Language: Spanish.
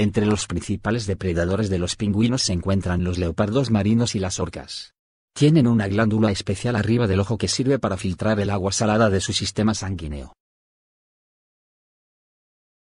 Entre los principales depredadores de los pingüinos se encuentran los leopardos marinos y las orcas. Tienen una glándula especial arriba del ojo que sirve para filtrar el agua salada de su sistema sanguíneo.